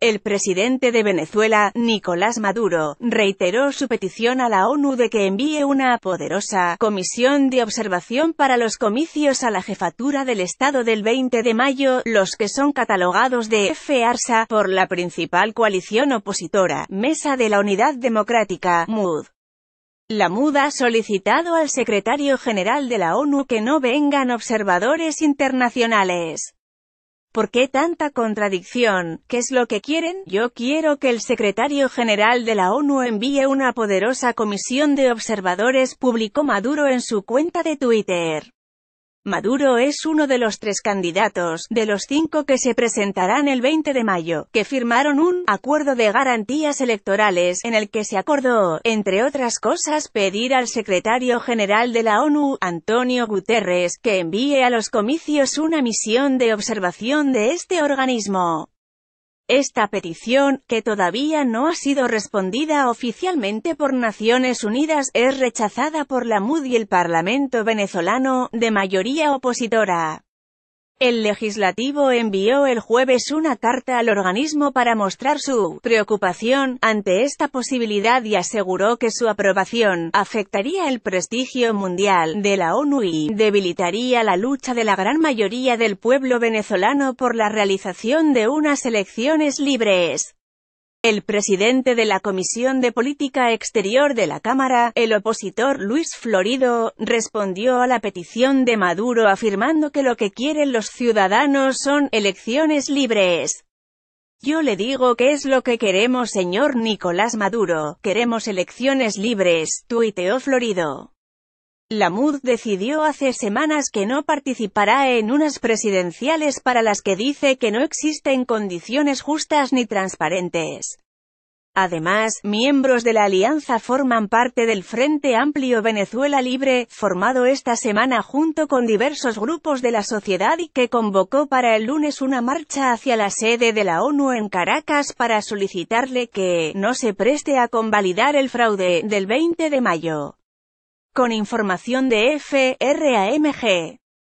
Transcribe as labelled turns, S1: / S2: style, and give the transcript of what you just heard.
S1: El presidente de Venezuela, Nicolás Maduro, reiteró su petición a la ONU de que envíe una poderosa comisión de observación para los comicios a la jefatura del Estado del 20 de mayo, los que son catalogados de FARSA por la principal coalición opositora, Mesa de la Unidad Democrática, MUD. La MUD ha solicitado al secretario general de la ONU que no vengan observadores internacionales. ¿Por qué tanta contradicción? ¿Qué es lo que quieren? Yo quiero que el secretario general de la ONU envíe una poderosa comisión de observadores, publicó Maduro en su cuenta de Twitter. Maduro es uno de los tres candidatos, de los cinco que se presentarán el 20 de mayo, que firmaron un acuerdo de garantías electorales en el que se acordó, entre otras cosas, pedir al secretario general de la ONU, Antonio Guterres, que envíe a los comicios una misión de observación de este organismo. Esta petición, que todavía no ha sido respondida oficialmente por Naciones Unidas, es rechazada por la MUD y el Parlamento venezolano, de mayoría opositora. El legislativo envió el jueves una carta al organismo para mostrar su preocupación ante esta posibilidad y aseguró que su aprobación afectaría el prestigio mundial de la ONU y debilitaría la lucha de la gran mayoría del pueblo venezolano por la realización de unas elecciones libres. El presidente de la Comisión de Política Exterior de la Cámara, el opositor Luis Florido, respondió a la petición de Maduro afirmando que lo que quieren los ciudadanos son elecciones libres. Yo le digo que es lo que queremos señor Nicolás Maduro, queremos elecciones libres, tuiteó Florido. Lamud decidió hace semanas que no participará en unas presidenciales para las que dice que no existen condiciones justas ni transparentes. Además, miembros de la alianza forman parte del Frente Amplio Venezuela Libre, formado esta semana junto con diversos grupos de la sociedad y que convocó para el lunes una marcha hacia la sede de la ONU en Caracas para solicitarle que no se preste a convalidar el fraude del 20 de mayo con información de FRAMG.